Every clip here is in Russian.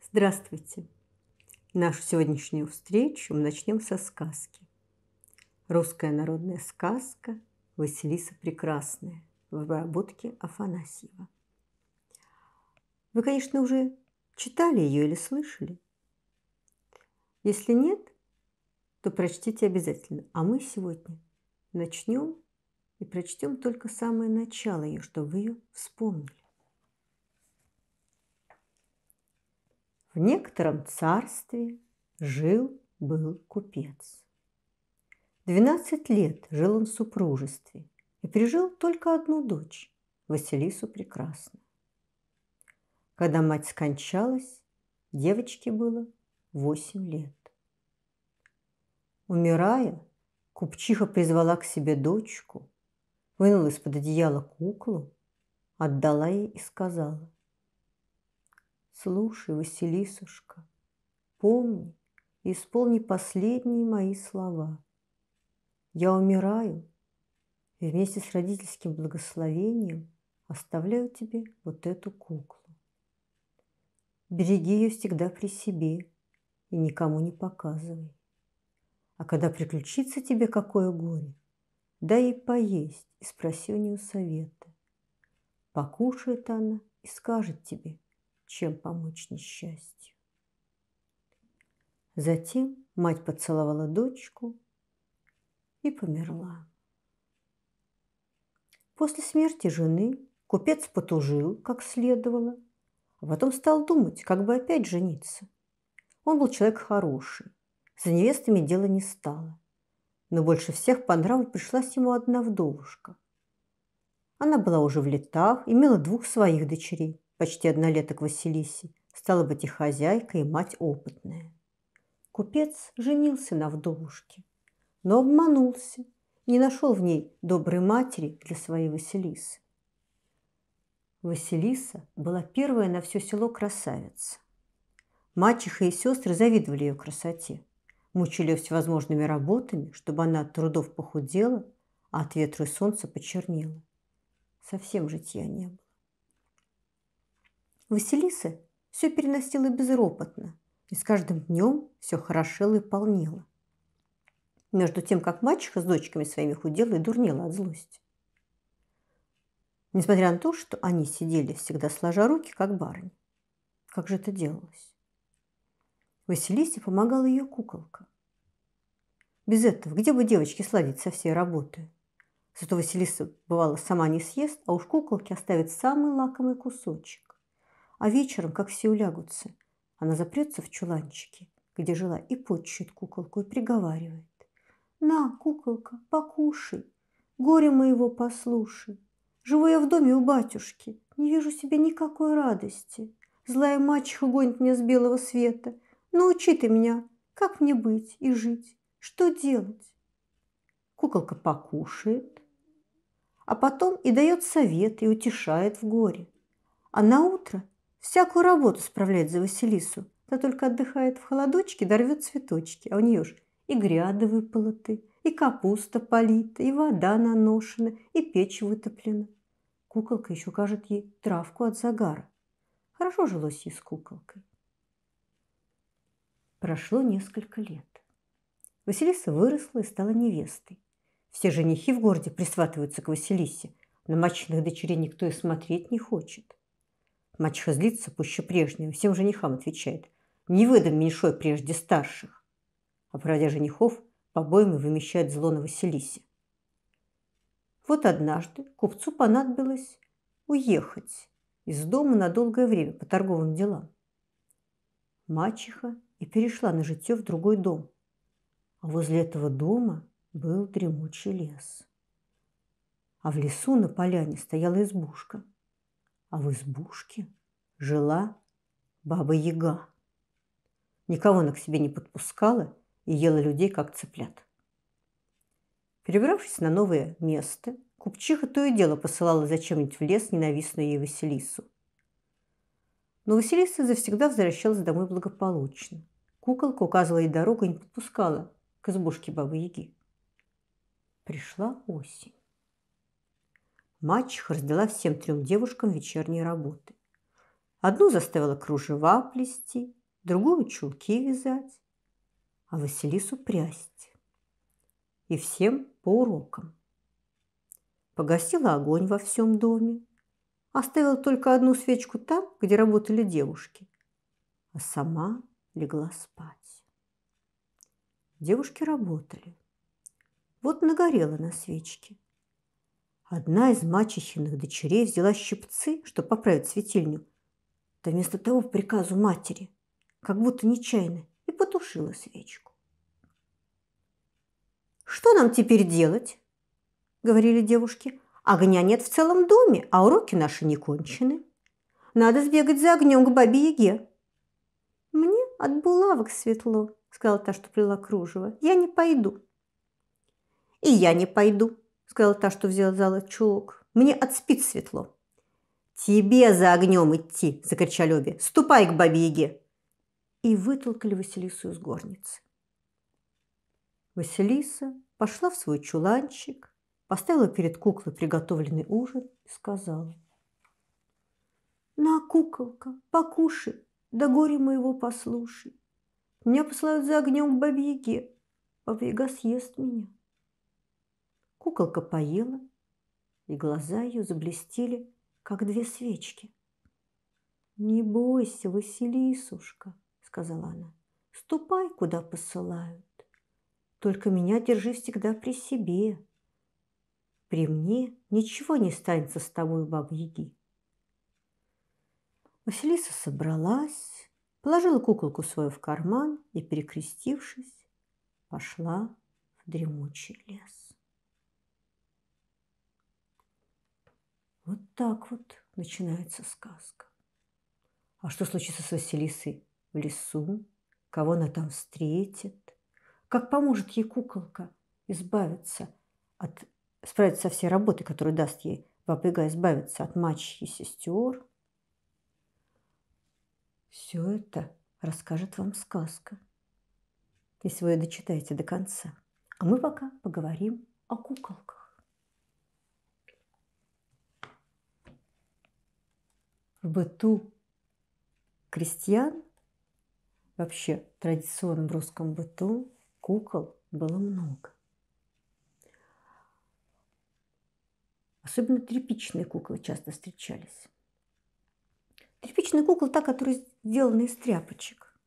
Здравствуйте! Нашу сегодняшнюю встречу мы начнем со сказки. Русская народная сказка «Василиса Прекрасная» в обработке Афанасьева. Вы, конечно, уже читали ее или слышали. Если нет, то прочтите обязательно. А мы сегодня начнем и прочтем только самое начало ее, чтобы вы ее вспомнили. В некотором царстве жил-был купец. Двенадцать лет жил он в супружестве и прижил только одну дочь, Василису Прекрасную. Когда мать скончалась, девочке было восемь лет. Умирая, купчиха призвала к себе дочку вынул из-под одеяла куклу, отдала ей и сказала. «Слушай, Василисушка, помни и исполни последние мои слова. Я умираю и вместе с родительским благословением оставляю тебе вот эту куклу. Береги ее всегда при себе и никому не показывай. А когда приключится тебе какое горе, да и поесть и спроси у нее совета. Покушает она и скажет тебе, чем помочь несчастью. Затем мать поцеловала дочку и померла. После смерти жены купец потужил, как следовало, а потом стал думать, как бы опять жениться. Он был человек хороший, за невестами дело не стало – но больше всех по нраву пришлась ему одна вдовушка. Она была уже в летах, имела двух своих дочерей, почти однолеток Василиси, стала быть и хозяйка, и мать опытная. Купец женился на вдовушке, но обманулся, не нашел в ней доброй матери для своей Василисы. Василиса была первая на все село красавица. Мачеха и сестры завидовали ее красоте – мучили ее всевозможными работами, чтобы она от трудов похудела, а от ветра и солнца почернела. Совсем житья не было. Василиса все переносила безропотно, и с каждым днем все хорошело и полнело. Между тем, как мачеха с дочками своими худела и дурнела от злости. Несмотря на то, что они сидели всегда сложа руки, как барыни. Как же это делалось? Василисе помогала ее куколка. Без этого где бы девочки сладить со всей работы? Зато Василиса, бывало, сама не съест, а уж куколке оставит самый лакомый кусочек. А вечером, как все улягутся, она запрется в чуланчике, где жила, и почует куколку, и приговаривает. «На, куколка, покушай, горе моего послушай. Живу я в доме у батюшки, не вижу себе никакой радости. Злая мачеха гонит меня с белого света, Научи ну, ты меня, как мне быть и жить, что делать? Куколка покушает, а потом и дает совет, и утешает в горе. А на утро всякую работу справляет за Василису, да только отдыхает в холодочке, дорвет цветочки, а у нее ж и гряды выполоты, и капуста полита, и вода наношена, и печь вытоплена. Куколка еще кажет ей травку от загара. Хорошо жилось ей с куколкой. Прошло несколько лет. Василиса выросла и стала невестой. Все женихи в городе присватываются к Василисе. но мачных дочерей никто и смотреть не хочет. Мачеха злится пуще прежнего, всем женихам отвечает. Не выдам меньшой прежде старших. А проводя женихов, побоями вымещает зло на Василисе. Вот однажды купцу понадобилось уехать из дома на долгое время по торговым делам. Мачеха и перешла на житье в другой дом. А возле этого дома был дремучий лес. А в лесу на поляне стояла избушка, а в избушке жила баба-яга. Никого она к себе не подпускала и ела людей, как цыплят. Перебравшись на новое место, купчиха то и дело посылала зачем-нибудь в лес ненавистную ей Василису – но Василиса завсегда возвращалась домой благополучно. Куколка указывала ей дорогу и не подпускала к избушке Бабы-Яги. Пришла осень. Мачеха раздала всем трем девушкам вечерние работы. Одну заставила кружева плести, другую чулки вязать, а Василису прясть. И всем по урокам. Погасила огонь во всем доме, оставила только одну свечку там, где работали девушки, а сама легла спать. Девушки работали. Вот нагорела на свечке. Одна из мачехиных дочерей взяла щипцы, чтобы поправить светильню, да вместо того по приказу матери, как будто нечаянно, и потушила свечку. «Что нам теперь делать?» – говорили девушки – Огня нет в целом доме, а уроки наши не кончены. Надо сбегать за огнем к бабе Яге. Мне от булавок светло, сказала та, что плела кружево. Я не пойду. И я не пойду, сказала та, что взяла зала чулок. Мне от спиц светло. Тебе за огнем идти, закричали обе. Ступай к бабе Яге. И вытолкали Василису из горницы. Василиса пошла в свой чуланчик, поставила перед куклой приготовленный ужин и сказала. «На, куколка, покушай, да горе моего послушай. Меня посылают за огнем к бабьяге, бабьяга съест меня». Куколка поела, и глаза ее заблестели, как две свечки. «Не бойся, Василисушка», — сказала она, — «ступай, куда посылают. Только меня держи всегда при себе, при мне ничего не станется с тобой, баба Василиса собралась, положила куколку свою в карман и, перекрестившись, пошла в дремучий лес. Вот так вот начинается сказка. А что случится с Василисой в лесу? Кого она там встретит? Как поможет ей куколка избавиться от справиться со всей работой, которую даст ей вопрега избавиться от мачехи и сестер. Все это расскажет вам сказка, если вы ее дочитаете до конца. А мы пока поговорим о куколках. В быту крестьян, вообще в традиционном русском быту, кукол было много. Особенно тряпичные куклы часто встречались. Тряпичная кукла та, которая сделана из тряпочек.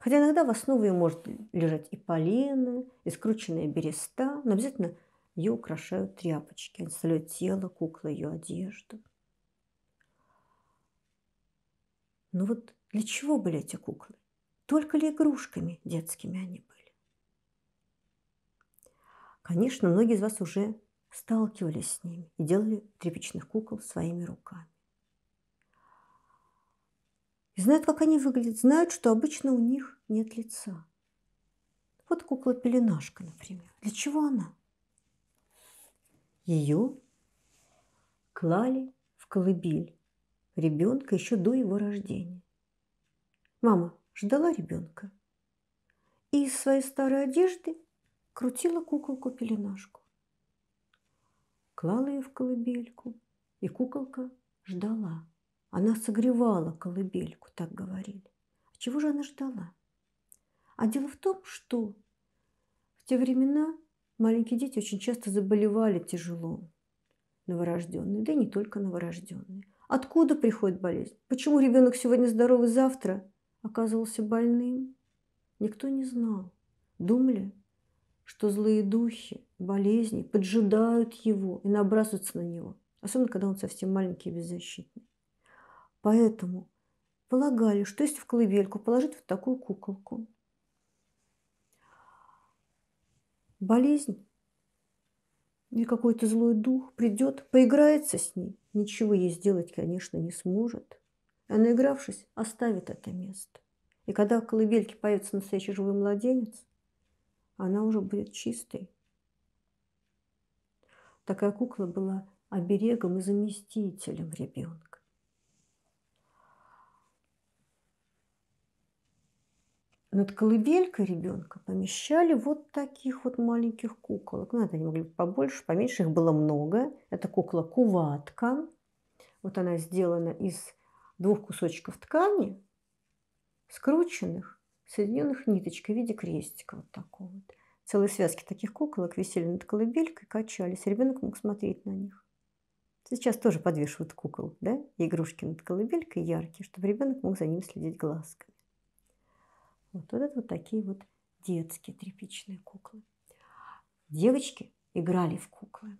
Хотя иногда в основе может лежать и полено, и скрученная береста, но обязательно ее украшают тряпочки, они составляют тело, куклы, ее одежду. Но ну вот для чего были эти куклы? Только ли игрушками детскими они были? Конечно, многие из вас уже сталкивались с ними и делали тряпичных кукол своими руками. И знают, как они выглядят, знают, что обычно у них нет лица. Вот кукла-пеленашка, например. Для чего она? Ее клали в колыбель ребенка еще до его рождения. Мама ждала ребенка и из своей старой одежды крутила куколку-пеленашку клала ее в колыбельку, и куколка ждала. Она согревала колыбельку, так говорили. А чего же она ждала? А дело в том, что в те времена маленькие дети очень часто заболевали тяжело. Новорожденные, да и не только новорожденные. Откуда приходит болезнь? Почему ребенок сегодня здоровый, завтра оказывался больным? Никто не знал. Думали, что злые духи, болезни поджидают его и набрасываются на него, особенно когда он совсем маленький и беззащитный. Поэтому полагали, что если в колыбельку положить вот такую куколку, болезнь или какой-то злой дух придет, поиграется с ней, ничего ей сделать, конечно, не сможет, а наигравшись, оставит это место. И когда в колыбельке появится настоящий живой младенец, она уже будет чистой. Такая кукла была оберегом и заместителем ребенка. Над колыбелькой ребенка помещали вот таких вот маленьких куколок. Ну, это они могли быть побольше, поменьше, их было много. Это кукла куватка. Вот она сделана из двух кусочков ткани, скрученных соединенных ниточкой в виде крестика вот такого вот. Целые связки таких куколок висели над колыбелькой, качались. Ребенок мог смотреть на них. Сейчас тоже подвешивают кукол, да, игрушки над колыбелькой яркие, чтобы ребенок мог за ним следить глазками. Вот, вот это вот такие вот детские тряпичные куклы. Девочки играли в куклы,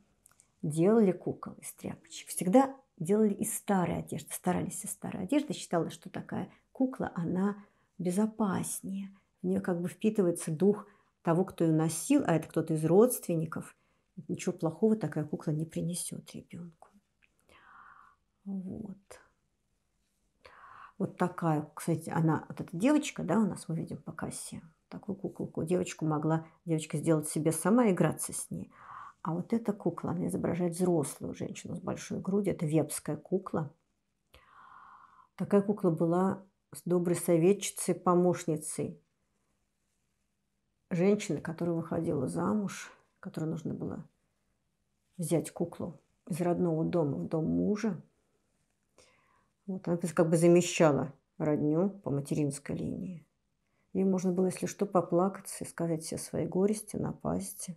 делали кукол из тряпочек. Всегда делали из старой одежды, старались из старой одежды. Считалось, что такая кукла, она безопаснее. В нее как бы впитывается дух того, кто ее носил, а это кто-то из родственников. Ничего плохого такая кукла не принесет ребенку. Вот. Вот такая, кстати, она, вот эта девочка, да, у нас мы видим по кассе, такую куколку. Девочку могла девочка сделать себе сама, играться с ней. А вот эта кукла, она изображает взрослую женщину с большой грудью. Это вепская кукла. Такая кукла была с доброй советчицей, помощницей. Женщина, которая выходила замуж, которой нужно было взять куклу из родного дома в дом мужа. Вот она как бы замещала родню по материнской линии. Ей можно было, если что, поплакаться и сказать все свои горести, напасти.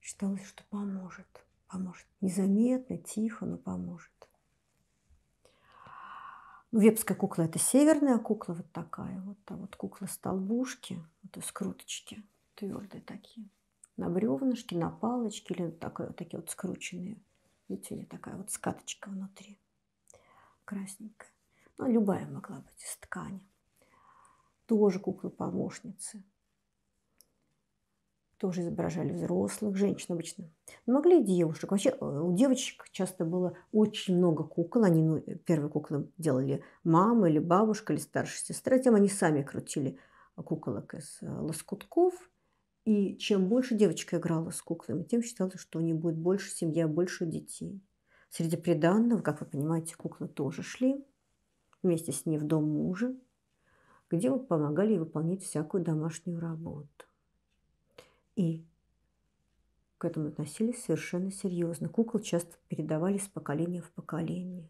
Считалось, что поможет. Поможет. Незаметно, тихо, но поможет. Вепская кукла – это северная кукла, вот такая вот. А вот кукла-столбушки, вот скруточки твердые такие. На бревнышки, на палочки или такая, вот такие вот скрученные. Видите, или такая вот скаточка внутри. Красненькая. Ну, любая могла быть из ткани. Тоже кукла помощницы тоже изображали взрослых женщин обычно. Но могли и девушек. Вообще э, у девочек часто было очень много кукол. Они ну, э, первые куклы делали мама или бабушка или старшая сестра. Тем они сами крутили куколок из э, лоскутков. И чем больше девочка играла с куклами, тем считалось, что у нее будет больше семья, больше детей. Среди приданного, как вы понимаете, куклы тоже шли вместе с ней в дом мужа, где помогали ей выполнять всякую домашнюю работу. И к этому относились совершенно серьезно. Кукол часто передавали с поколения в поколение.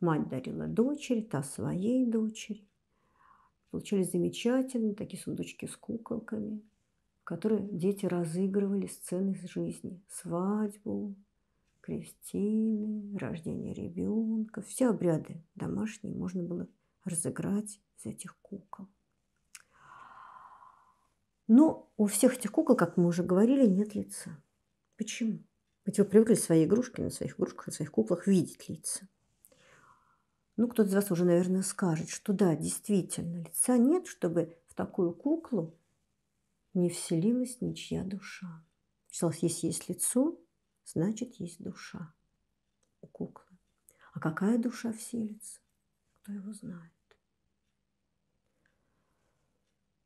Мать дарила дочери, та своей дочери. Получились замечательные такие сундучки с куколками, которые дети разыгрывали сцены из жизни. Свадьбу, крестины, рождение ребенка. Все обряды домашние можно было разыграть из этих кукол. Но ну, у всех этих кукол, как мы уже говорили, нет лица. Почему? Ведь вы привыкли свои игрушки на своих игрушках, на своих куклах видеть лица. Ну, кто-то из вас уже, наверное, скажет, что да, действительно, лица нет, чтобы в такую куклу не вселилась ничья душа. Считалось, если есть лицо, значит, есть душа у куклы. А какая душа вселится, кто его знает.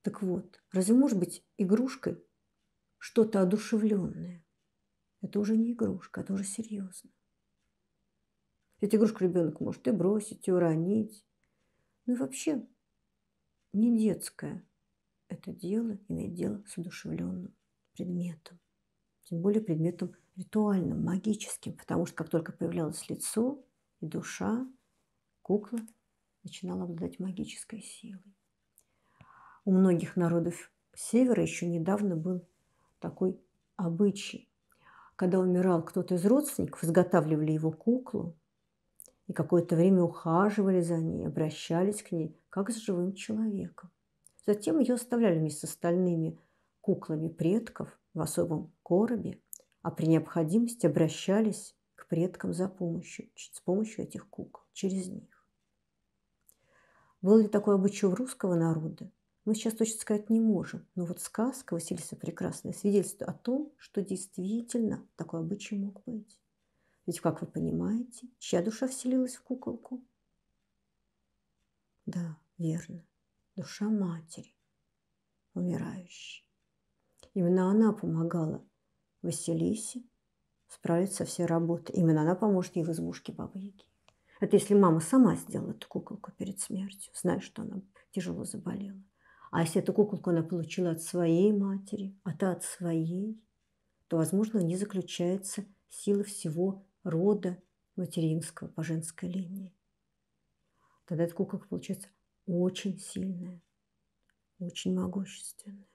Так вот, разве может быть игрушкой что-то одушевленное? Это уже не игрушка, это уже серьезно. Ведь игрушку ребенок может и бросить, и уронить. Ну и вообще, не детское это дело имеет дело с одушевленным предметом. Тем более предметом ритуальным, магическим, потому что как только появлялось лицо и душа, кукла начинала обладать магической силой. У многих народов Севера еще недавно был такой обычай. Когда умирал кто-то из родственников, изготавливали его куклу и какое-то время ухаживали за ней, обращались к ней, как с живым человеком. Затем ее оставляли вместе с остальными куклами предков в особом коробе, а при необходимости обращались к предкам за помощью, с помощью этих кукол, через них. Был ли такой обычай у русского народа? мы сейчас точно сказать не можем, но вот сказка Василиса Прекрасная свидетельствует о том, что действительно такой обычай мог быть. Ведь, как вы понимаете, чья душа вселилась в куколку? Да, верно, душа матери, умирающей. Именно она помогала Василисе справиться со всей работой. Именно она поможет ей в избушке бабы Яги. Это если мама сама сделала эту куколку перед смертью, зная, что она тяжело заболела. А если эту куколку она получила от своей матери, а та от своей, то, возможно, в ней заключается сила всего рода материнского по женской линии. Тогда эта куколка получается очень сильная, очень могущественная.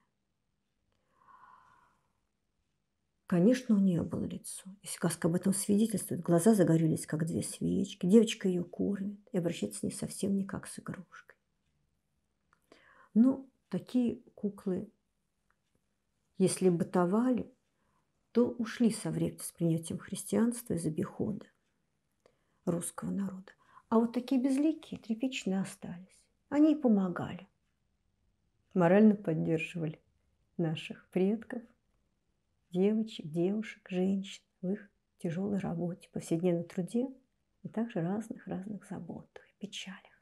Конечно, у нее было лицо. И сказка об этом свидетельствует. Глаза загорелись, как две свечки. Девочка ее кормит и обращается с ней совсем не как с игрушкой. Но ну, Такие куклы, если бытовали, то ушли со временем с принятием христианства из обихода русского народа. А вот такие безликие, тряпичные остались. Они и помогали. Морально поддерживали наших предков, девочек, девушек, женщин в их тяжелой работе, повседневном труде и также разных-разных заботах и печалях.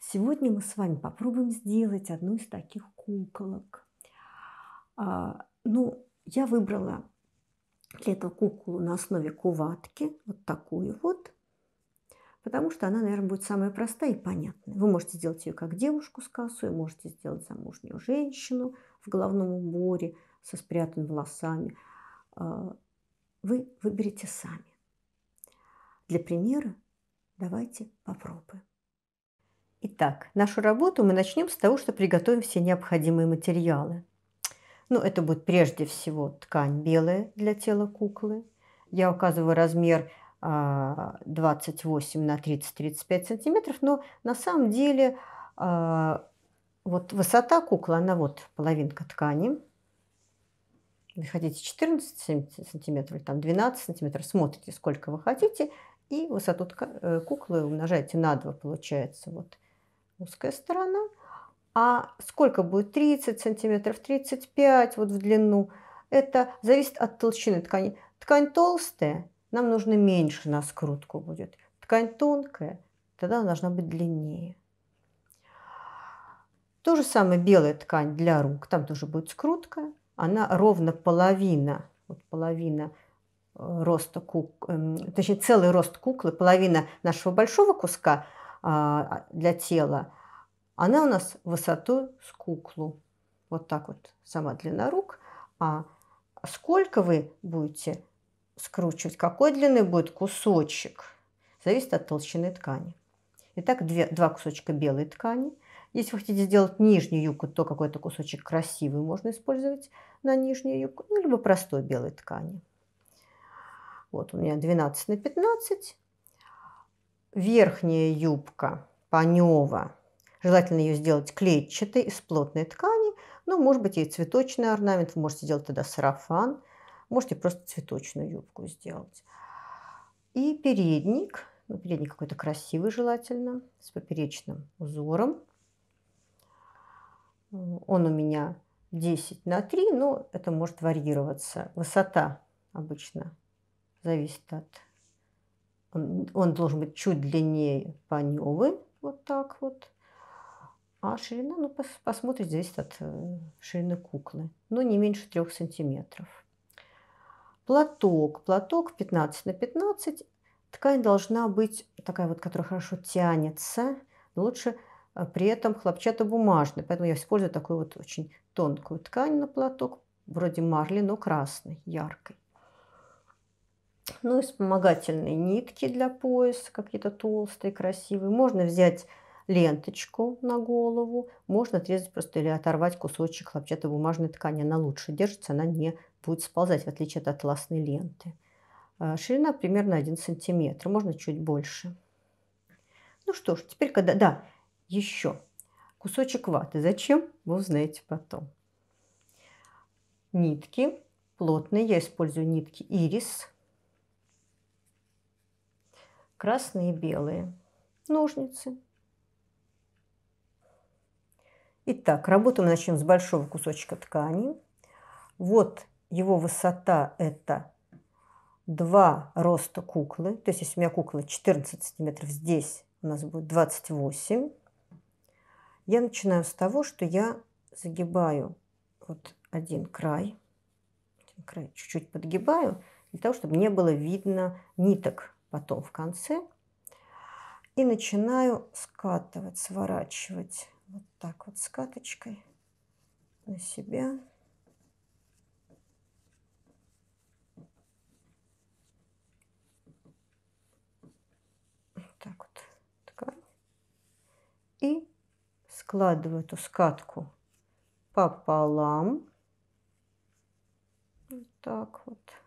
Сегодня мы с вами попробуем сделать одну из таких куколок. А, ну, я выбрала для этого куклу на основе куватки, вот такую вот, потому что она, наверное, будет самая простая и понятная. Вы можете сделать ее как девушку с косой, можете сделать замужнюю женщину в головном уборе со спрятанными волосами. А, вы выберете сами. Для примера давайте попробуем. Итак, нашу работу мы начнем с того, что приготовим все необходимые материалы. Ну, это будет прежде всего ткань белая для тела куклы. Я указываю размер 28 а, на 30-35 сантиметров, но на самом деле а, вот высота куклы, она вот половинка ткани. Вы хотите 14 сантиметров или там 12 сантиметров, смотрите, сколько вы хотите, и высоту э, куклы умножаете на 2, получается вот узкая сторона. А сколько будет? 30 сантиметров, 35 вот в длину. Это зависит от толщины ткани. Ткань толстая, нам нужно меньше на скрутку будет. Ткань тонкая, тогда она должна быть длиннее. То же самое белая ткань для рук, там тоже будет скрутка. Она ровно половина, вот половина э, роста куклы, эм, точнее целый рост куклы, половина нашего большого куска – а, для тела, она у нас высоту с куклу. Вот так вот сама длина рук. А сколько вы будете скручивать, какой длины будет кусочек, зависит от толщины ткани. Итак, две, два кусочка белой ткани. Если вы хотите сделать нижнюю юбку, то какой-то кусочек красивый можно использовать на нижнюю юбку, ну, либо простой белой ткани. Вот у меня 12 на 15 верхняя юбка панева. Желательно ее сделать клетчатой из плотной ткани, но ну, может быть и цветочный орнамент, вы можете делать тогда сарафан, можете просто цветочную юбку сделать. И передник, ну, передник какой-то красивый желательно, с поперечным узором. Он у меня 10 на 3, но это может варьироваться. Высота обычно зависит от он, он должен быть чуть длиннее паневы, вот так вот. А ширина, ну, пос, посмотрите, зависит от э, ширины куклы. Но не меньше 3 сантиметров. Платок. Платок 15 на 15. Ткань должна быть такая вот, которая хорошо тянется. Но лучше э, при этом хлопчатобумажный. Поэтому я использую такую вот очень тонкую ткань на платок, вроде марли, но красный, яркой. Ну и вспомогательные нитки для пояса, какие-то толстые, красивые. Можно взять ленточку на голову, можно отрезать просто или оторвать кусочек хлопчатой бумажной ткани. Она лучше держится, она не будет сползать, в отличие от атласной ленты. А, ширина примерно 1 сантиметр, можно чуть больше. Ну что ж, теперь когда... Да, еще кусочек ваты. Зачем, вы узнаете потом. Нитки плотные. Я использую нитки ирис красные и белые ножницы. Итак, работу мы начнем с большого кусочка ткани. Вот его высота – это два роста куклы. То есть, если у меня кукла 14 сантиметров, здесь у нас будет 28. Я начинаю с того, что я загибаю вот один край, край чуть-чуть подгибаю, для того, чтобы не было видно ниток потом в конце. И начинаю скатывать, сворачивать вот так вот скаточкой на себя. Вот так вот ткань. И складываю эту скатку пополам. Вот так вот.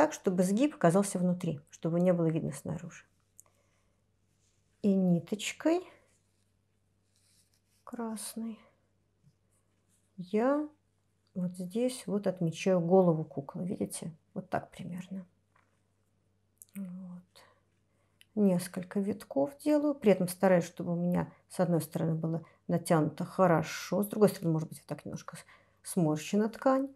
так, чтобы сгиб оказался внутри, чтобы не было видно снаружи. И ниточкой красной я вот здесь вот отмечаю голову куклы, видите? Вот так примерно. Вот. Несколько витков делаю, при этом стараюсь, чтобы у меня с одной стороны было натянуто хорошо, с другой стороны, может быть, вот так немножко сморщена ткань,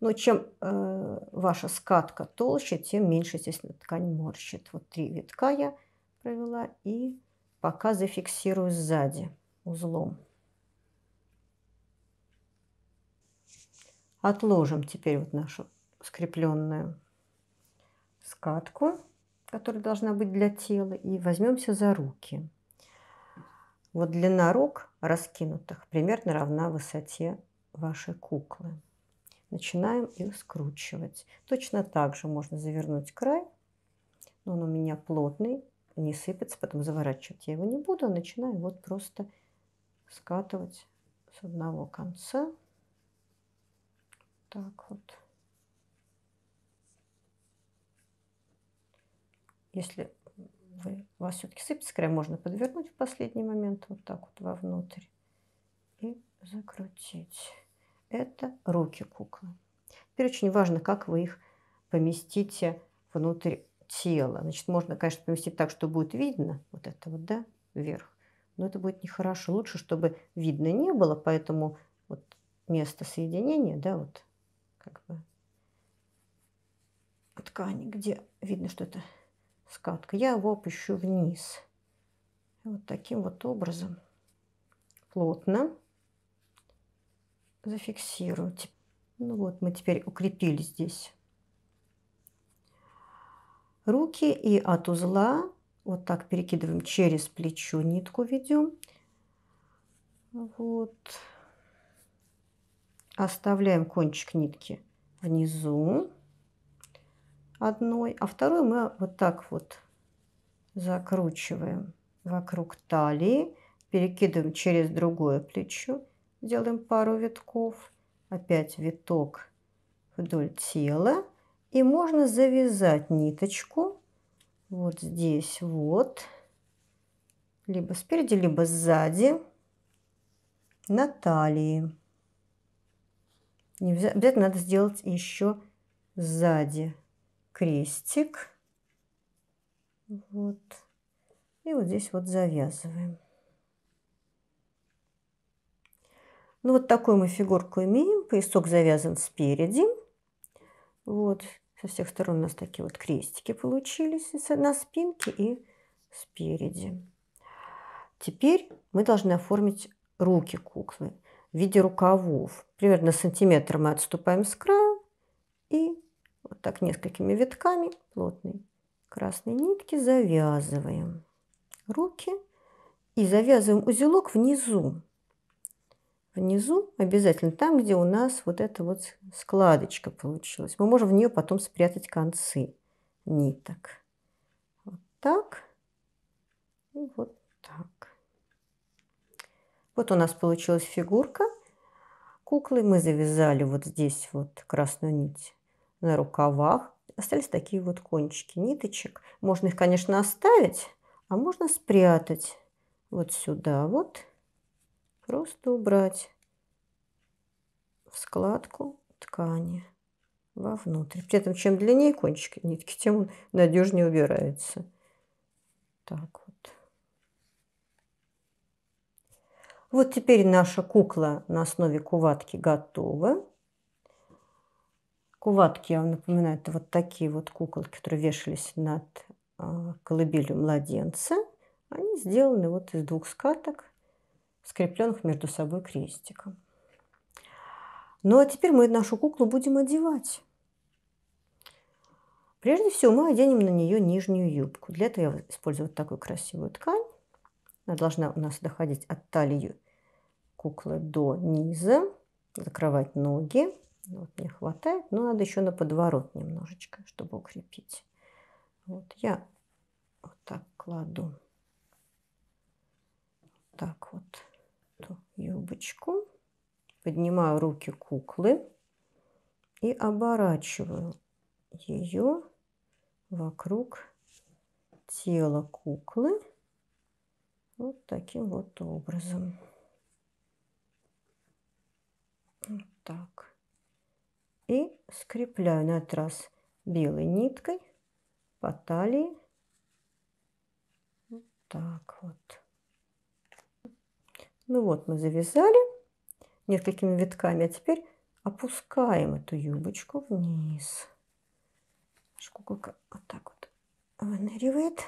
но чем э, ваша скатка толще, тем меньше, естественно, ткань морщит. Вот три витка я провела и пока зафиксирую сзади узлом. Отложим теперь вот нашу скрепленную скатку, которая должна быть для тела, и возьмемся за руки. Вот длина рук раскинутых примерно равна высоте вашей куклы начинаем их скручивать. Точно так же можно завернуть край, но он у меня плотный, не сыпется, потом заворачивать я его не буду, а начинаю вот просто скатывать с одного конца. Так вот. Если вы, у вас все-таки сыпется край, можно подвернуть в последний момент вот так вот вовнутрь и закрутить это руки куклы. Теперь очень важно, как вы их поместите внутрь тела. Значит, можно, конечно, поместить так, что будет видно, вот это вот, да, вверх. Но это будет нехорошо. Лучше, чтобы видно не было, поэтому вот место соединения, да, вот как бы ткани, где видно, что это скатка. Я его опущу вниз. Вот таким вот образом. Плотно зафиксируйте. Ну вот, мы теперь укрепили здесь руки и от узла вот так перекидываем через плечо, нитку ведем. Вот. Оставляем кончик нитки внизу одной, а вторую мы вот так вот закручиваем вокруг талии, перекидываем через другое плечо делаем пару витков, опять виток вдоль тела. И можно завязать ниточку вот здесь вот, либо спереди, либо сзади на талии. Не обязательно надо сделать еще сзади крестик. Вот. И вот здесь вот завязываем. Ну, вот такую мы фигурку имеем. Поясок завязан спереди. Вот, со всех сторон у нас такие вот крестики получились на спинке и спереди. Теперь мы должны оформить руки куклы в виде рукавов. Примерно сантиметр мы отступаем с края и вот так несколькими витками плотной красной нитки завязываем руки и завязываем узелок внизу внизу, обязательно там, где у нас вот эта вот складочка получилась. Мы можем в нее потом спрятать концы ниток. Вот так и вот так. Вот у нас получилась фигурка куклы. Мы завязали вот здесь вот красную нить на рукавах. Остались такие вот кончики ниточек. Можно их, конечно, оставить, а можно спрятать вот сюда вот просто убрать в складку ткани вовнутрь. При этом чем длиннее кончики нитки, тем он надежнее убирается. Так вот. Вот теперь наша кукла на основе куватки готова. Куватки, я вам напоминаю, это вот такие вот куколки, которые вешались над а, колыбелью младенца. Они сделаны вот из двух скаток скрепленных между собой крестиком. Ну а теперь мы нашу куклу будем одевать. Прежде всего мы оденем на нее нижнюю юбку. Для этого я использую вот такую красивую ткань. Она должна у нас доходить от талии куклы до низа. Закрывать ноги. Вот мне хватает, но надо еще на подворот немножечко, чтобы укрепить. Вот я вот так кладу. так вот юбочку, поднимаю руки куклы и оборачиваю ее вокруг тела куклы вот таким вот образом. Вот так. И скрепляю на этот раз белой ниткой по талии. Вот так вот. Ну вот мы завязали несколькими витками, а теперь опускаем эту юбочку вниз. Наша вот так вот выныривает.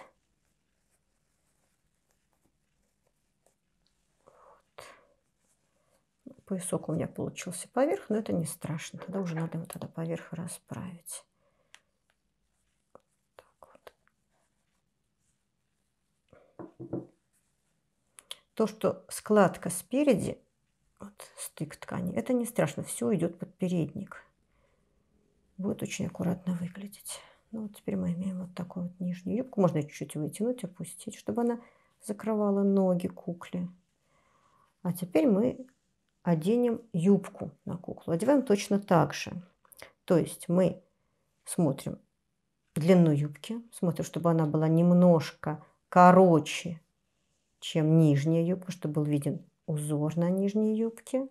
Вот. Поясок у меня получился поверх, но это не страшно. Тогда уже надо вот тогда поверх расправить. Вот так то, что складка спереди, вот стык ткани, это не страшно, все идет под передник. Будет очень аккуратно выглядеть. Ну вот теперь мы имеем вот такую вот нижнюю юбку. Можно чуть-чуть вытянуть, опустить, чтобы она закрывала ноги кукле. А теперь мы оденем юбку на куклу. Одеваем точно так же. То есть мы смотрим длину юбки, смотрим, чтобы она была немножко короче чем нижняя юбка, чтобы был виден узор на нижней юбке.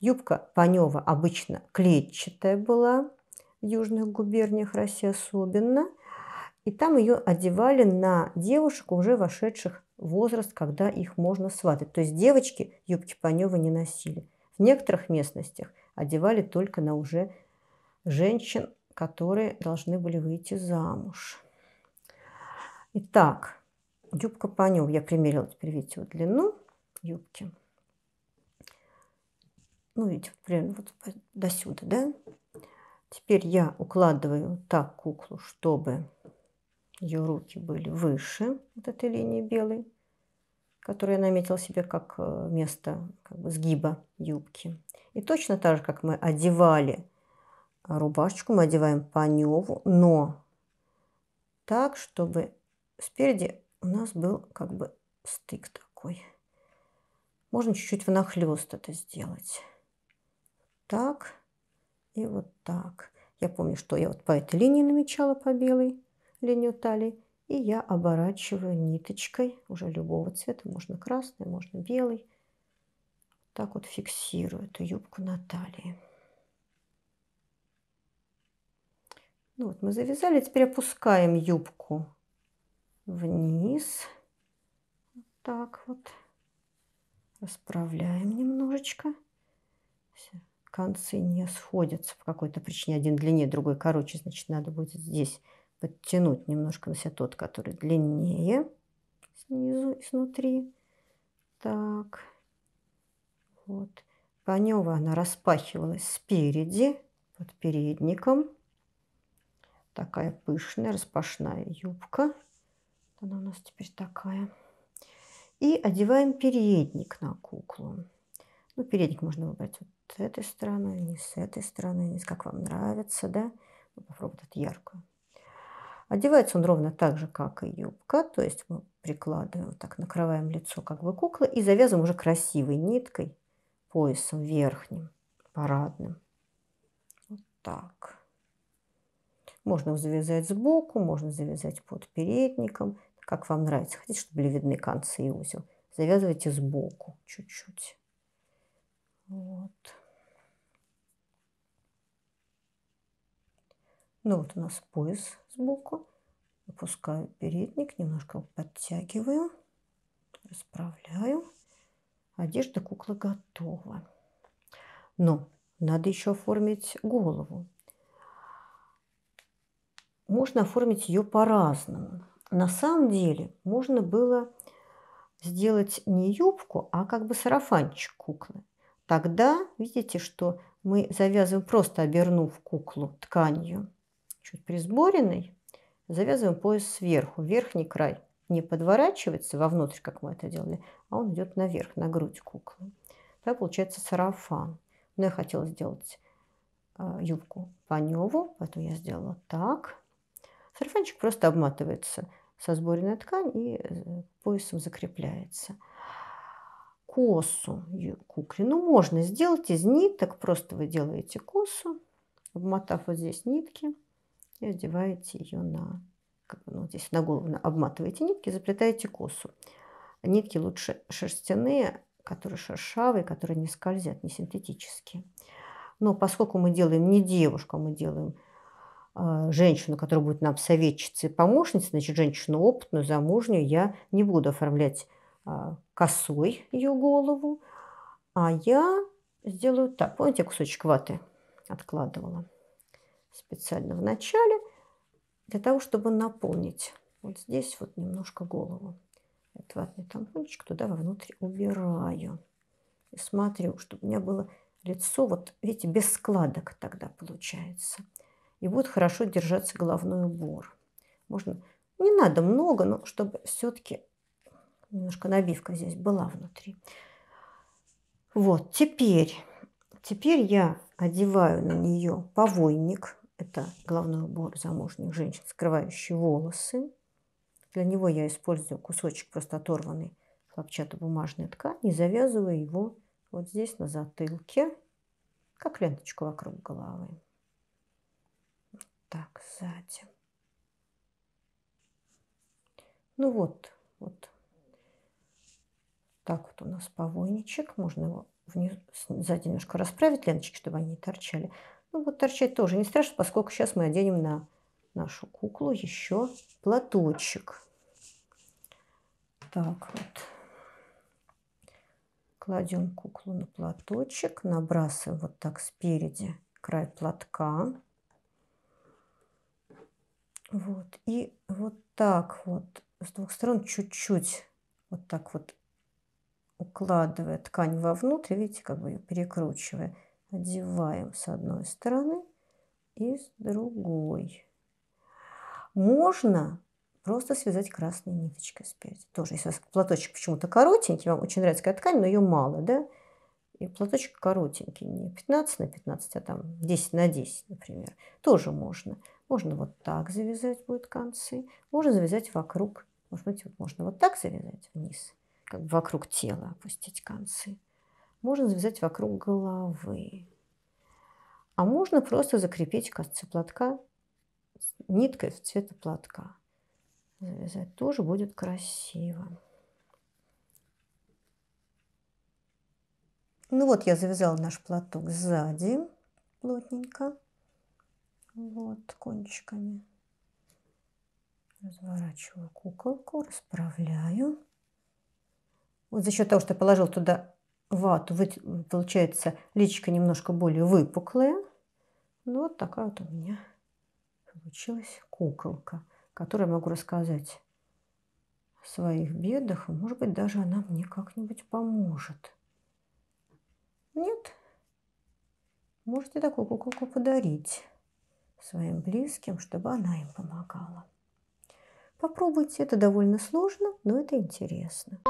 Юбка Панева обычно клетчатая была, в южных губерниях России особенно. И там ее одевали на девушек, уже вошедших в возраст, когда их можно сватать. То есть девочки юбки Панева не носили. В некоторых местностях одевали только на уже женщин, которые должны были выйти замуж. Итак, юбка по нему. Я примерила теперь, видите, вот длину юбки. Ну, видите, примерно вот до сюда, да? Теперь я укладываю так куклу, чтобы ее руки были выше вот этой линии белой, которую я наметила себе как э, место как бы, сгиба юбки. И точно так же, как мы одевали рубашечку, мы одеваем по нёву, но так, чтобы спереди у нас был как бы стык такой. Можно чуть-чуть внахлест это сделать. Так и вот так. Я помню, что я вот по этой линии намечала по белой линию талии. И я оборачиваю ниточкой уже любого цвета. Можно красный, можно белый. Так вот фиксирую эту юбку на талии. Ну вот мы завязали. Теперь опускаем юбку вниз. Вот так вот. Расправляем немножечко. Все. Концы не сходятся по какой-то причине. Один длиннее, другой короче. Значит, надо будет здесь подтянуть немножко на себя тот, который длиннее снизу и снутри. Так. Вот. Панева она распахивалась спереди, под передником. Такая пышная распашная юбка. Она у нас теперь такая. И одеваем передник на куклу. Ну, передник можно выбрать вот с этой стороны, не с этой стороны, не с как вам нравится, да. попробуем ну, попробуй этот яркую Одевается он ровно так же, как и юбка, то есть мы прикладываем, так накрываем лицо как бы куклы и завязываем уже красивой ниткой поясом верхним, парадным. Вот так. Можно завязать сбоку, можно завязать под передником, как вам нравится. Хотите, чтобы были видны концы и узел? Завязывайте сбоку чуть-чуть. Вот. Ну вот у нас пояс сбоку. Опускаю передник, немножко подтягиваю, расправляю. Одежда куклы готова. Но надо еще оформить голову можно оформить ее по-разному. На самом деле можно было сделать не юбку, а как бы сарафанчик куклы. Тогда видите, что мы завязываем, просто обернув куклу тканью, чуть присборенной, завязываем пояс сверху, верхний край не подворачивается вовнутрь, как мы это делали, а он идет наверх, на грудь куклы. Так получается сарафан. Но я хотела сделать э, юбку по нёву, поэтому я сделала так. Сарафанчик просто обматывается со сборенной ткань и э, поясом закрепляется. Косу куклину можно сделать из ниток. Просто вы делаете косу, обмотав вот здесь нитки и одеваете ее на, как ну, здесь на голову, обматываете нитки, заплетаете косу. Нитки лучше шерстяные, которые шершавые, которые не скользят, не синтетические. Но поскольку мы делаем не девушку, мы делаем а, женщину, которая будет нам советчицей и помощницей, значит, женщину опытную, замужнюю, я не буду оформлять а, косой ее голову, а я сделаю так. Помните, я кусочек ваты откладывала специально в начале, для того, чтобы наполнить вот здесь вот немножко голову. Этот ватный тампончик туда вовнутрь убираю. И смотрю, чтобы у меня было лицо, вот видите, без складок тогда получается – и будет хорошо держаться головной убор. Можно, не надо много, но чтобы все-таки немножко набивка здесь была внутри. Вот, теперь, теперь я одеваю на нее повойник. Это головной убор замужних женщин, скрывающий волосы. Для него я использую кусочек просто оторванной хлопчатобумажной ткани и завязываю его вот здесь на затылке, как ленточку вокруг головы так, сзади. Ну вот, вот. Так вот у нас повойничек. Можно его вниз, сзади немножко расправить, ленточки, чтобы они не торчали. Ну вот торчать тоже не страшно, поскольку сейчас мы оденем на нашу куклу еще платочек. Так вот. Кладем куклу на платочек, набрасываем вот так спереди край платка. Вот. И вот так вот с двух сторон чуть-чуть вот так вот укладывая ткань вовнутрь, видите, как бы ее перекручивая, одеваем с одной стороны и с другой. Можно просто связать красной ниточкой спереди. Тоже, если у вас платочек почему-то коротенький, вам очень нравится такая ткань, но ее мало, да? И платочек коротенький, не 15 на 15, а там 10 на 10, например. Тоже можно. Можно вот так завязать будет концы. Можно завязать вокруг. Может быть, вот можно вот так завязать вниз, как бы вокруг тела опустить концы. Можно завязать вокруг головы. А можно просто закрепить концы платка ниткой в цвета платка. Завязать тоже будет красиво. Ну вот я завязала наш платок сзади плотненько вот кончиками. Разворачиваю куколку, расправляю. Вот за счет того, что я положил туда вату, получается личико немножко более выпуклое. Ну, вот такая вот у меня получилась куколка, которую я могу рассказать о своих бедах. может быть, даже она мне как-нибудь поможет. Нет? Можете такую куколку подарить своим близким, чтобы она им помогала. Попробуйте, это довольно сложно, но это интересно.